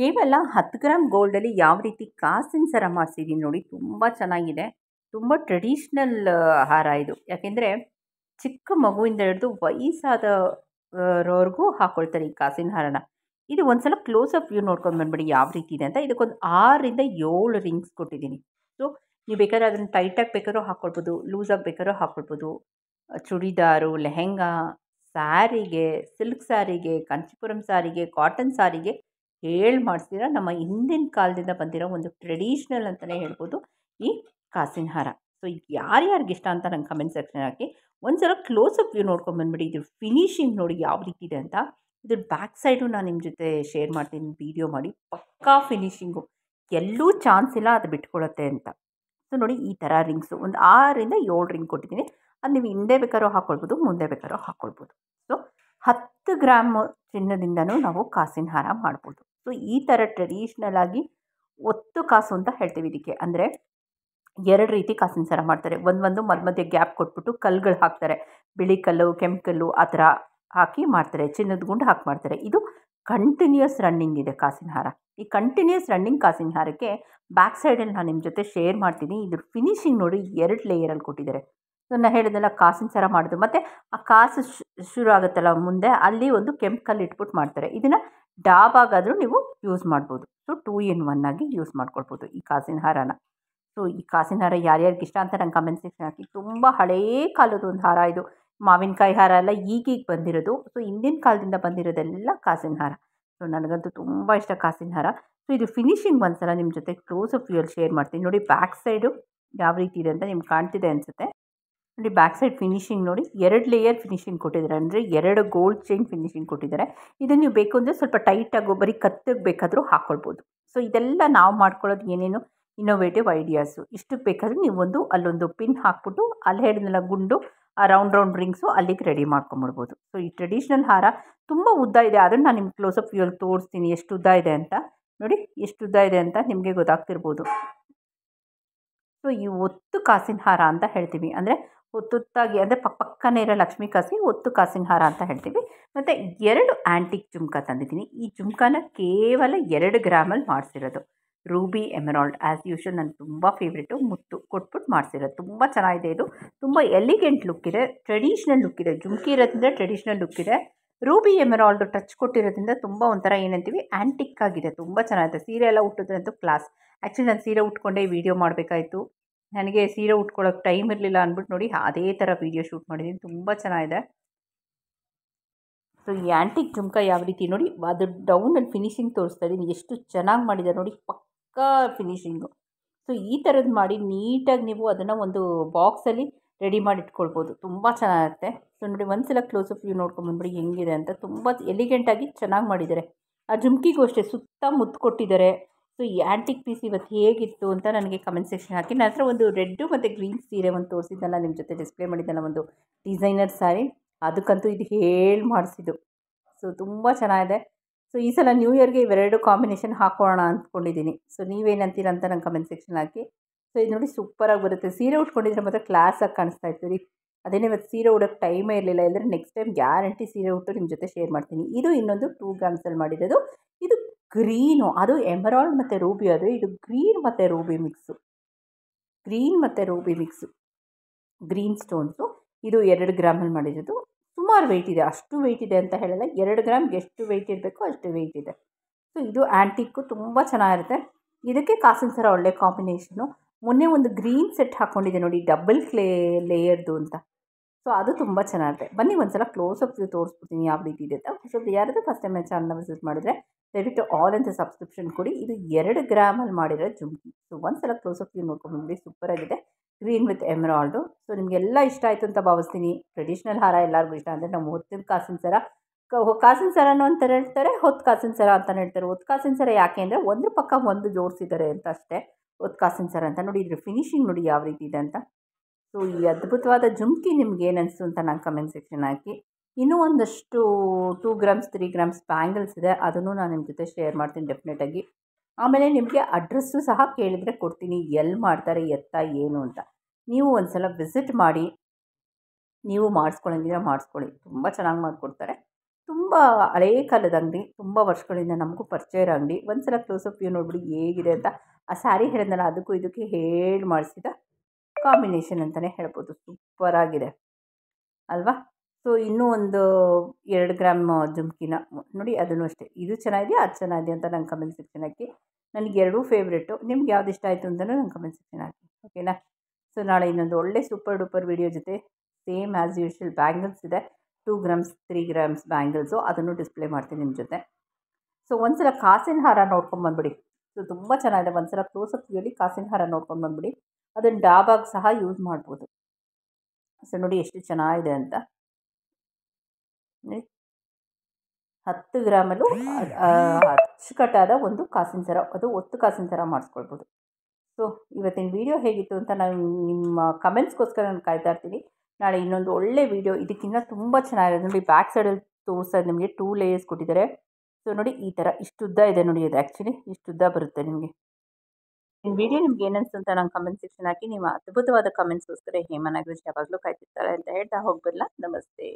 ಕೇವಲ ಹತ್ತು ಗ್ರಾಮ್ ಗೋಲ್ಡಲ್ಲಿ ಯಾವ ರೀತಿ ಕಾಸಿನ ಸರ ಮಾಡಿಸಿದ್ದೀನಿ ನೋಡಿ ತುಂಬ ಚೆನ್ನಾಗಿದೆ ತುಂಬ ಟ್ರೆಡಿಷ್ನಲ್ ಹಾರ ಇದು ಯಾಕೆಂದರೆ ಚಿಕ್ಕ ಮಗುವಿಂದ ಹಿಡಿದು ವಯಸ್ಸಾದವರೆಗೂ ಹಾಕ್ಕೊಳ್ತಾರೆ ಈ ಕಾಸಿನ ಹಾರನ ಇದು ಒಂದು ಸಲ ಕ್ಲೋಸ್ ಅಪ್ ವ್ಯೂ ನೋಡ್ಕೊಂಡು ಬಂದ್ಬಿಡಿ ಯಾವ ರೀತಿ ಇದೆ ಅಂತ ಇದಕ್ಕೊಂದು ಆರರಿಂದ ಏಳು ರಿಂಗ್ಸ್ ಕೊಟ್ಟಿದ್ದೀನಿ ಸೊ ನೀವು ಬೇಕಾದ್ರೆ ಅದನ್ನು ಟೈಟಾಗಿ ಬೇಕಾದ್ರೂ ಹಾಕ್ಕೊಳ್ಬೋದು ಲೂಸಾಗಿ ಬೇಕಾದ್ರೂ ಹಾಕ್ಕೊಳ್ಬೋದು ಚೂಡಿದಾರು ಲೆಹೆಂಗಾ ಸ್ಯಾರಿಗೆ ಸಿಲ್ಕ್ ಸ್ಯಾರಿಗೆ ಕಾಂಚಿಪುರಂ ಸಾರಿಗೆ ಕಾಟನ್ ಸಾರಿಗೆ ಹೇಳಿ ಮಾಡಿಸಿದ ನಮ್ಮ ಹಿಂದಿನ ಕಾಲದಿಂದ ಬಂದಿರೋ ಒಂದು ಟ್ರೆಡಿಷ್ನಲ್ ಅಂತಲೇ ಹೇಳ್ಬೋದು ಈ ಕಾಸಿನ ಹಾರ ಸೊ ಯಾರ್ಯಾರಿಗೆ ಇಷ್ಟ ಅಂತ ನಂಗೆ ಕಮೆಂಟ್ ಸೆಕ್ಷನ್ ಹಾಕಿ ಕ್ಲೋಸ್ ಅಪ್ ವ್ಯೂ ನೋಡ್ಕೊಂಬಂದ್ಬಿಡಿ ಇದ್ರ ಫಿನಿಷಿಂಗ್ ನೋಡಿ ಯಾವ ರೀತಿ ಇದೆ ಅಂತ ಇದ್ರ ಬ್ಯಾಕ್ ಸೈಡು ನಾನು ನಿಮ್ಮ ಜೊತೆ ಶೇರ್ ಮಾಡ್ತೀನಿ ವಿಡಿಯೋ ಮಾಡಿ ಪಕ್ಕಾ ಫಿನಿಷಿಂಗು ಎಲ್ಲೂ ಚಾನ್ಸ್ ಇಲ್ಲ ಅದು ಬಿಟ್ಕೊಳತ್ತೆ ಅಂತ ಸೊ ನೋಡಿ ಈ ಥರ ರಿಂಗ್ಸು ಒಂದು ಆರರಿಂದ ಏಳು ರಿಂಗ್ ಕೊಟ್ಟಿದ್ದೀನಿ ಅದು ನೀವು ಹಿಂದೆ ಬೇಕಾದ್ರೂ ಹಾಕ್ಕೊಳ್ಬೋದು ಮುಂದೆ ಬೇಕಾದ್ರೂ ಹಾಕ್ಕೊಳ್ಬೋದು ಸೊ ಹತ್ತು ಗ್ರಾಮ್ ಚಿನ್ನದಿಂದನೂ ನಾವು ಕಾಸಿನ ಹಾರ ಮಾಡ್ಬೋದು ಸೊ ಈ ಥರ ಟ್ರೆಡಿಷ್ನಲ್ ಆಗಿ ಒತ್ತು ಕಾಸು ಅಂತ ಹೇಳ್ತೀವಿ ಇದಕ್ಕೆ ಅಂದರೆ ಎರಡು ರೀತಿ ಕಾಸಿನ ಸರ ಮಾಡ್ತಾರೆ ಒಂದೊಂದು ಮಧ್ಯ ಮಧ್ಯೆ ಗ್ಯಾಪ್ ಕೊಟ್ಬಿಟ್ಟು ಕಲ್ಲುಗಳು ಹಾಕ್ತಾರೆ ಬಿಳಿ ಕಲ್ಲು ಕೆಂಪು ಕಲ್ಲು ಆ ಥರ ಹಾಕಿ ಮಾಡ್ತಾರೆ ಚಿನ್ನದ ಗುಂಡು ಹಾಕಿ ಮಾಡ್ತಾರೆ ಇದು ಕಂಟಿನ್ಯೂಸ್ ರನ್ನಿಂಗ್ ಇದೆ ಕಾಸಿನ ಹಾರ ಈ ಕಂಟಿನ್ಯೂಸ್ ರನ್ನಿಂಗ್ ಕಾಸಿನ ಹಾರಕ್ಕೆ ಬ್ಯಾಕ್ ಸೈಡಲ್ಲಿ ನಾನು ನಿಮ್ಮ ಜೊತೆ ಶೇರ್ ಮಾಡ್ತೀನಿ ಇದ್ರ ಫಿನಿಶಿಂಗ್ ನೋಡಿ ಎರಡು ಲೇಯರಲ್ಲಿ ಕೊಟ್ಟಿದ್ದಾರೆ ಸೊ ನಾನು ಹೇಳಿದೆಲ್ಲ ಕಾಸಿನ ಸರ ಮಾಡೋದು ಮತ್ತು ಆ ಕಾಸು ಶುರು ಆಗುತ್ತಲ್ಲ ಮುಂದೆ ಅಲ್ಲಿ ಒಂದು ಕೆಂಪು ಕಲ್ಲು ಇಟ್ಬಿಟ್ಟು ಮಾಡ್ತಾರೆ ಇದನ್ನು ಡಾಬ್ ಆಗಾದರೂ ನೀವು ಯೂಸ್ ಮಾಡ್ಬೋದು ಸೊ ಟೂ ಇನ್ ಒನ್ ಆಗಿ ಯೂಸ್ ಮಾಡ್ಕೊಳ್ಬೋದು ಈ ಕಾಸಿನ ಹಾರನ ಸೊ ಈ ಕಾಸಿನ ಹಾರ ಯಾರ್ಯಾರಿಗೆ ಇಷ್ಟ ಅಂತ ನಂಗೆ ಕಮೆಂಟ್ ಸೆಕ್ಷನ್ ಹಾಕಿ ತುಂಬ ಹಳೇ ಕಾಲದ ಒಂದು ಹಾರ ಇದು ಮಾವಿನಕಾಯಿ ಹಾರ ಎಲ್ಲ ಈಗೀಗ ಬಂದಿರೋದು ಸೊ ಹಿಂದಿನ ಕಾಲದಿಂದ ಬಂದಿರೋದೆಲ್ಲ ಕಾಸಿನ ಹಾರ ಸೊ ನನಗಂತೂ ತುಂಬ ಇಷ್ಟ ಕಾಸಿನ ಹಾರ ಸೊ ಇದು ಫಿನಿಷಿಂಗ್ ಒಂದ್ಸಲ ನಿಮ್ಮ ಜೊತೆ ಕ್ಲೋಸ್ ಆಫ್ ಯೂಲ್ ಶೇರ್ ಮಾಡ್ತೀನಿ ನೋಡಿ ಬ್ಯಾಕ್ ಸೈಡು ಯಾವ ರೀತಿ ಇದೆ ಅಂತ ನಿಮ್ಗೆ ಕಾಣ್ತಿದೆ ಅನಿಸುತ್ತೆ ನೋಡಿ ಬ್ಯಾಕ್ ಸೈಡ್ ಫಿನಿಶಿಂಗ್ ನೋಡಿ ಎರಡು ಲೇಯರ್ ಫಿನಿಶಿಂಗ್ ಕೊಟ್ಟಿದ್ದಾರೆ ಅಂದರೆ ಎರಡು ಗೋಲ್ಡ್ ಚೈನ್ ಫಿನಿಶಿಂಗ್ ಕೊಟ್ಟಿದ್ದಾರೆ ಇದನ್ನು ನೀವು ಬೇಕು ಅಂದರೆ ಸ್ವಲ್ಪ ಟೈಟಾಗಿ ಬರೀ ಕತ್ತಿಗೆ ಬೇಕಾದರೂ ಹಾಕ್ಕೊಳ್ಬೋದು ಸೊ ಇದೆಲ್ಲ ನಾವು ಮಾಡ್ಕೊಳ್ಳೋದು ಏನೇನು ಇನ್ನೋವೇಟಿವ್ ಐಡಿಯಾಸು ಇಷ್ಟಕ್ಕೆ ನೀವು ನೀವೊಂದು ಅಲ್ಲೊಂದು ಪಿನ್ ಹಾಕ್ಬಿಟ್ಟು ಅಲ್ಲಿ ಹೇಳಿದ್ನೆಲ್ಲ ಗುಂಡು ಆ ರೌಂಡ್ ರೌಂಡ್ ರಿಂಗ್ಸು ಅಲ್ಲಿಗೆ ರೆಡಿ ಮಾಡ್ಕೊಂಬಿಡ್ಬೋದು ಸೊ ಈ ಟ್ರೆಡಿಷ್ನಲ್ ಹಾರ ತುಂಬ ಉದ್ದ ಇದೆ ಅದನ್ನು ನಾನು ನಿಮ್ಗೆ ಕ್ಲೋಸಪ್ ವ್ಯೂಲ್ಲಿ ತೋರಿಸ್ತೀನಿ ಎಷ್ಟು ಉದ್ದ ಇದೆ ಅಂತ ನೋಡಿ ಎಷ್ಟು ಉದ್ದ ಇದೆ ಅಂತ ನಿಮಗೆ ಗೊತ್ತಾಗ್ತಿರ್ಬೋದು ಸೊ ಈ ಒತ್ತು ಕಾಸಿನ ಹಾರ ಅಂತ ಹೇಳ್ತೀವಿ ಅಂದರೆ ಹೊತ್ತುತ್ತಾಗಿ ಅಂದರೆ ಪಕ್ಕ ಪಕ್ಕನೇ ಇರೋ ಲಕ್ಷ್ಮಿ ಕಾಸಿ ಒತ್ತು ಕಾಸಿನ ಹಾರ ಅಂತ ಹೇಳ್ತೀವಿ ಮತ್ತು ಎರಡು ಆ್ಯಂಟಿಕ್ ಜುಮ್ಕಾ ತಂದಿದ್ದೀನಿ ಈ ಜುಮ್ಕಾನ ಕೇವಲ ಎರಡು ಗ್ರಾಮಲ್ಲಿ ಮಾಡಿಸಿರೋದು ರೂಬಿ ಎಮರಾಲ್ಡ್ ಆ್ಯಸ್ ಯೂಶಲ್ ನನ್ನ ತುಂಬ ಫೇವ್ರೇಟು ಮುತ್ತು ಕೊಟ್ಬಿಟ್ಟು ಮಾಡಿಸಿರೋದು ತುಂಬ ಚೆನ್ನಾಗಿದೆ ಇದು ತುಂಬ ಎಲಿಗೆಂಟ್ ಲುಕ್ ಇದೆ ಟ್ರೆಡಿಷ್ನಲ್ ಲುಕ್ ಇದೆ ಜುಮ್ಕಿ ಇರೋದ್ರಿಂದ ಟ್ರೆಡಿಷ್ನಲ್ ಲುಕ್ ಇದೆ ರೂಬಿ ಎಮರಾಲ್ಡ್ ಟಚ್ ಕೊಟ್ಟಿರೋದ್ರಿಂದ ತುಂಬ ಒಂಥರ ಏನಂತೀವಿ ಆ್ಯಂಟಿಕ್ ಆಗಿದೆ ತುಂಬ ಚೆನ್ನಾಗಿದೆ ಸೀರೆ ಎಲ್ಲ ಉಟ್ಟಿದ್ರಂತೂ ಕ್ಲಾಸ್ ಆ್ಯಕ್ಚುಲಿ ನಾನು ಸೀರೆ ಉಟ್ಕೊಂಡೇ ವಿಡಿಯೋ ಮಾಡಬೇಕಾಯಿತು ನನಗೆ ಸೀರೆ ಉಟ್ಕೊಳ್ಳೋಕೆ ಟೈಮ್ ಇರಲಿಲ್ಲ ಅಂದ್ಬಿಟ್ಟು ನೋಡಿ ಅದೇ ಥರ ವೀಡಿಯೋ ಶೂಟ್ ಮಾಡಿದ್ದೀನಿ ತುಂಬ ಚೆನ್ನಾಗಿದೆ ಸೊ ಈ ಆ್ಯಂಟಿಕ್ ಜುಮ್ಕ ಯಾವ ರೀತಿ ನೋಡಿ ಅದು ಡೌನಲ್ಲಿ ಫಿನಿಷಿಂಗ್ ತೋರಿಸ್ತಾ ಇದ್ದೀನಿ ಎಷ್ಟು ಚೆನ್ನಾಗಿ ಮಾಡಿದ್ದಾರೆ ನೋಡಿ ಪಕ್ಕಾ ಫಿನಿಷಿಂಗು ಸೊ ಈ ಥರದ್ದು ಮಾಡಿ ನೀಟಾಗಿ ನೀವು ಅದನ್ನು ಒಂದು ಬಾಕ್ಸಲ್ಲಿ ರೆಡಿ ಮಾಡಿ ಇಟ್ಕೊಳ್ಬೋದು ತುಂಬ ಚೆನ್ನಾಗಿರುತ್ತೆ ಸೊ ನೋಡಿ ಒಂದು ಸಲ ಕ್ಲೋಸ್ ಅಪ್ ವ್ಯೂ ನೋಡ್ಕೊಂಬಂದ್ಬಿಡಿ ಹೆಂಗಿದೆ ಅಂತ ತುಂಬ ಎಲಿಗೆಂಟಾಗಿ ಚೆನ್ನಾಗಿ ಮಾಡಿದ್ದಾರೆ ಆ ಜುಮ್ಕಿಗೂ ಅಷ್ಟೇ ಸುತ್ತ ಮುತ್ತು ಕೊಟ್ಟಿದ್ದಾರೆ ಸೊ ಈ ಆ್ಯಂಟಿಕ್ ಪೀಸ್ ಇವತ್ತು ಹೇಗಿತ್ತು ಅಂತ ನನಗೆ ಕಮೆಂಟ್ ಸೆಕ್ಷನ್ ಹಾಕಿ ನನ್ನ ಹತ್ರ ಒಂದು ರೆಡ್ಡು ಮತ್ತು ಗ್ರೀನ್ ಸೀರೆ ಒಂದು ತೋರಿಸಿದ್ದಲ್ಲ ನಿಮ್ಮ ಜೊತೆ ಡಿಸ್ಪ್ಲೇ ಮಾಡಿದ್ದಲ್ಲ ಒಂದು ಡಿಸೈನರ್ ಸ್ಯಾರಿ ಅದಕ್ಕಂತೂ ಇದು ಹೇಳಿ ಮಾಡಿಸಿದ್ದು ಸೊ ತುಂಬ ಚೆನ್ನಾಗಿದೆ ಸೊ ಈ ಸಲ ನ್ಯೂ ಇಯರ್ಗೆ ಇವೆರಡು ಕಾಂಬಿನೇಷನ್ ಹಾಕೋಣ ಅಂದ್ಕೊಂಡಿದ್ದೀನಿ ಸೊ ನೀವೇನಂತೀರ ಅಂತ ನಂಗೆ ಕಮೆಂಟ್ ಸೆಕ್ಷನ್ ಹಾಕಿ ಸೊ ಇದು ನೋಡಿ ಸೂಪರಾಗಿ ಬರುತ್ತೆ ಸೀರೆ ಉಟ್ಕೊಂಡಿದ್ರೆ ಮಾತ್ರ ಕ್ಲಾಸಾಗಿ ಕಾಣಿಸ್ತಾ ಇತ್ತು ರೀ ಅದೇನೇ ಇವತ್ತು ಸೀರೆ ಉಡೋಕ್ಕೆ ಟೈಮೇ ಇರಲಿಲ್ಲ ಇಲ್ಲದ್ರೆ ನೆಕ್ಸ್ಟ್ ಟೈಮ್ ಗ್ಯಾರಂಟಿ ಸೀರೆ ಉಟ್ಟು ನಿಮ್ಮ ಜೊತೆ ಶೇರ್ ಮಾಡ್ತೀನಿ ಇದು ಇನ್ನೊಂದು ಟೂ ಗ್ರಾಮ್ಸಲ್ಲಿ ಮಾಡಿರೋದು ಇದು ಗ್ರೀನು ಅದು ಎಮರಾಲ್ಡ್ ಮತ್ತು ರೂಬಿ ಅದು ಇದು ಗ್ರೀನ್ ಮತ್ತು ರೂಬಿ ಮಿಕ್ಸು ಗ್ರೀನ್ ಮತ್ತು ರೂಬಿ ಮಿಕ್ಸು ಗ್ರೀನ್ ಸ್ಟೋನ್ಸು ಇದು ಎರಡು ಗ್ರಾಮಲ್ಲಿ ಮಾಡಿರೋದು ಸುಮಾರು ವೆಯ್ಟ್ ಇದೆ ಅಷ್ಟು ವೆಯ್ಟ್ ಇದೆ ಅಂತ ಹೇಳಲ್ಲ ಎರಡು ಗ್ರಾಮ್ ಎಷ್ಟು ವೆಯ್ಟ್ ಇರಬೇಕು ಅಷ್ಟು ವೆಯ್ಟ್ ಇದೆ ಸೊ ಇದು ಆ್ಯಂಟಿಕ್ಕು ತುಂಬ ಚೆನ್ನಾಗಿರುತ್ತೆ ಇದಕ್ಕೆ ಕಾಸಿನ ಸರ ಒಳ್ಳೆ ಕಾಂಬಿನೇಷನು ಮೊನ್ನೆ ಒಂದು ಗ್ರೀನ್ ಸೆಟ್ ಹಾಕ್ಕೊಂಡಿದೆ ನೋಡಿ ಡಬಲ್ ಕ್ಲೇ ಲೇಯರ್ದು ಅಂತ ಸೊ ಅದು ತುಂಬ ಚೆನ್ನಾಗಿದೆ ಬನ್ನಿ ಒಂದು ಸಲ ಕ್ಲೋಸಪ್ ವ್ಯೂ ತೋರಿಸ್ಬಿಡ್ತೀನಿ ಯಾವ ರೀತಿ ಇದೆ ಅಂತ ಸೊ ಯಾರಾದರೂ ಫಸ್ಟ್ ಟೈಮ್ ಚಾನಲ್ನ ವಿಸಿಟ್ ಮಾಡಿದ್ರೆ ದಯವಿಟ್ಟು ಆಲ್ ಅಂತ ಸಬ್ಸ್ಕ್ರಿಪ್ಷನ್ ಕೊಡಿ ಇದು ಎರಡು ಗ್ರಾಮಲ್ಲಿ ಮಾಡಿರೋ ಜುಮ್ಕಿ ಸೊ ಒಂದು ಸಲ ಕ್ಲೋಸಪ್ ವ್ಯೂ ಸೂಪರ್ ಸೂಪರಾಗಿದೆ ಗ್ರೀನ್ ವಿತ್ ಎಮರಾಲ್ಡು ಸೊ ನಿಮಗೆಲ್ಲ ಇಷ್ಟ ಆಯಿತು ಅಂತ ಭಾವಿಸ್ತೀನಿ ಟ್ರೆಡಿಷ್ನಲ್ ಹಾರ ಎಲ್ಲರಿಗೂ ಇಷ್ಟ ಅಂದರೆ ನಮ್ಮ ಹೊತ್ತಿನ ಕಾಸಿನ ಸರ ಕಾಸಿನ ಸರನೂ ಅಂತ ಹೇಳ್ತಾರೆ ಹೊತ್ತು ಕಾಸಿನ ಸರ ಅಂತ ಹೇಳ್ತಾರೆ ಹೊತ್ತು ಕಾಸಿನ ಸರ ಯಾಕೆ ಅಂದರೆ ಒಂದ್ರ ಪಕ್ಕ ಒಂದು ಜೋಡಿಸಿದ್ದಾರೆ ಅಂತ ಅಷ್ಟೇ ಹೊತ್ತು ಕಾಸಿನ ಸರ ಅಂತ ನೋಡಿ ಇದ್ರ ಫಿನಿಶಿಂಗ್ ನೋಡಿ ಯಾವ ರೀತಿ ಇದೆ ಅಂತ ಸೊ ಈ ಅದ್ಭುತವಾದ ಜುಮ್ಕಿ ನಿಮ್ಗೆ ಏನು ಅಂತ ನಾನು ಕಮೆಂಟ್ ಸೆಕ್ಷನ್ ಹಾಕಿ ಇನ್ನೂ ಒಂದಷ್ಟು two grams three grams bangles ಇದೆ ಅದನ್ನು ನಾನು ನಿಮ್ಮ ಜೊತೆ ಶೇರ್ ಮಾಡ್ತೀನಿ ಡೆಫಿನೆಟಾಗಿ ಆಮೇಲೆ ನಿಮಗೆ ಅಡ್ರೆಸ್ಸು ಸಹ ಕೇಳಿದರೆ ಕೊಡ್ತೀನಿ ಎಲ್ಲಿ ಮಾಡ್ತಾರೆ ಎತ್ತ ಏನು ಅಂತ ನೀವು ಒಂದು ಸಲ ವಿಸಿಟ್ ಮಾಡಿ ನೀವು ಮಾಡಿಸ್ಕೊಳಂಗಿದ್ರೆ ಮಾಡಿಸ್ಕೊಳ್ಳಿ ತುಂಬ ಚೆನ್ನಾಗಿ ಮಾಡಿಕೊಡ್ತಾರೆ ತುಂಬ ಹಳೇ ಕಾಲದ ಅಂಗಡಿ ತುಂಬ ವರ್ಷಗಳಿಂದ ನಮಗೂ ಪರಿಚಯ ಇರೋ ಅಂಗಡಿ ಒಂದು ಸಲ ಅಪ್ ಯು ನೋಡಿಬಿಡಿ ಹೇಗಿದೆ ಅಂತ ಆ ಸ್ಯಾರಿ ಹೇಳಿದ್ನಲ್ಲ ಅದಕ್ಕೂ ಇದಕ್ಕೆ ಹೇಳಿ ಮಾಡಿಸಿದ ಕಾಂಬಿನೇಷನ್ ಅಂತಲೇ ಹೇಳ್ಬೋದು ಸೂಪರ್ ಆಗಿದೆ ಅಲ್ವಾ ಸೊ ಇನ್ನೂ ಒಂದು ಎರಡು ಗ್ರಾಮ್ ಜುಮ್ಕಿನ ನೋಡಿ ಅದನ್ನು ಅಷ್ಟೇ ಇದು ಚೆನ್ನಾಗಿದೆ ಅದು ಚೆನ್ನಾಗಿದೆ ಅಂತ ನಂಗೆ ಕಮೆಂಟ್ ಸೆಕ್ಷನ್ ಹಾಕಿ ನನಗೆ ಎರಡೂ ಫೇವ್ರೇಟು ನಿಮ್ಗೆ ಯಾವ್ದು ಇಷ್ಟ ಆಯಿತು ಅಂತಲೂ ನಂಗೆ ಕಮೆಂಟ್ ಸೆಕ್ಷನ್ ಹಾಕಿ ಓಕೆನಾ ಸೊ ನಾಳೆ ಇನ್ನೊಂದು ಒಳ್ಳೆ ಸೂಪರ್ ಡೂಪರ್ ವಿಡಿಯೋ ಜೊತೆ ಸೇಮ್ ಆ್ಯಸ್ ಯೂಶ್ವಲ್ ಬ್ಯಾಂಗಲ್ಸ್ ಇದೆ two grams three grams bangles ಅದನ್ನು ಡಿಸ್ಪ್ಲೇ ಮಾಡ್ತೀನಿ ನಿಮ್ಮ ಜೊತೆ ಸೊ ಒಂದ್ಸಲ ಕಾಸಿನ ಹಾರ ನೋಡ್ಕೊಂಬಂದ್ಬಿಡಿ ಸೊ ತುಂಬ ಚೆನ್ನಾಗಿದೆ ಒಂದ್ಸಲ ಕ್ಲೋಸಪ್ ವ್ಯೂಲಿ ಕಾಸಿನ ಹಾರ ನೋಡ್ಕೊಂಡು ಬಂದ್ಬಿಡಿ ಅದನ್ನು ಡಾಬಾಗೆ ಸಹ ಯೂಸ್ ಮಾಡ್ಬೋದು ಸೊ ನೋಡಿ ಎಷ್ಟು ಚೆನ್ನಾಗಿದೆ ಅಂತ ಹತ್ತು ಗ್ರಾಮಲ್ಲೂ ಅಚ್ಚುಕಟ್ಟಾದ ಒಂದು ಕಾಸಿನ ಸರ ಅದು ಒತ್ತು ಕಾಸಿನ ಸರ ಮಾಡಿಸ್ಕೊಳ್ಬೋದು ಸೊ ಇವತ್ತಿನ ವಿಡಿಯೋ ಹೇಗಿತ್ತು ಅಂತ ನಾನು ನಿಮ್ಮ ಕಮೆಂಟ್ಸ್ಗೋಸ್ಕರ ನಾನು ಕಾಯ್ತಾ ಇರ್ತೀನಿ ನಾಳೆ ಇನ್ನೊಂದು ಒಳ್ಳೆ ವಿಡಿಯೋ ಇದಕ್ಕಿಂತ ತುಂಬ ಚೆನ್ನಾಗಿದೆ ನೋಡಿ ಬ್ಯಾಕ್ ಸೈಡಲ್ಲಿ ತೋರಿಸೋದು ನಿಮಗೆ ಟೂ ಲೇಯರ್ಸ್ ಕೊಟ್ಟಿದ್ದಾರೆ ಸೊ ನೋಡಿ ಈ ಥರ ಇಷ್ಟುದ್ದ ಇದೆ ನೋಡಿ ಅದು ಆ್ಯಕ್ಚುಲಿ ಉದ್ದ ಬರುತ್ತೆ ನಿಮಗೆ ಇನ್ನು ವಿಡಿಯೋ ನಿಮ್ಗೆ ಏನನ್ನಿಸ್ತು ಅಂತ ನಾನು ಕಮೆಂಟ್ ಸೆಕ್ಷನ್ ಹಾಕಿ ನಿಮ್ಮ ಅದ್ಭುತವಾದ ಕಮೆಂಟ್ಸ್ಗೋಸ್ಕರ ಹೇಮನಾಗರೇಶ್ ಯಾವಾಗಲೂ ಕಾಯ್ತಿರ್ತಾಳೆ ಅಂತ ಹೇಳ್ತಾ ಹೋಗ್ಬರಲ್ಲ ನಮಸ್ತೆ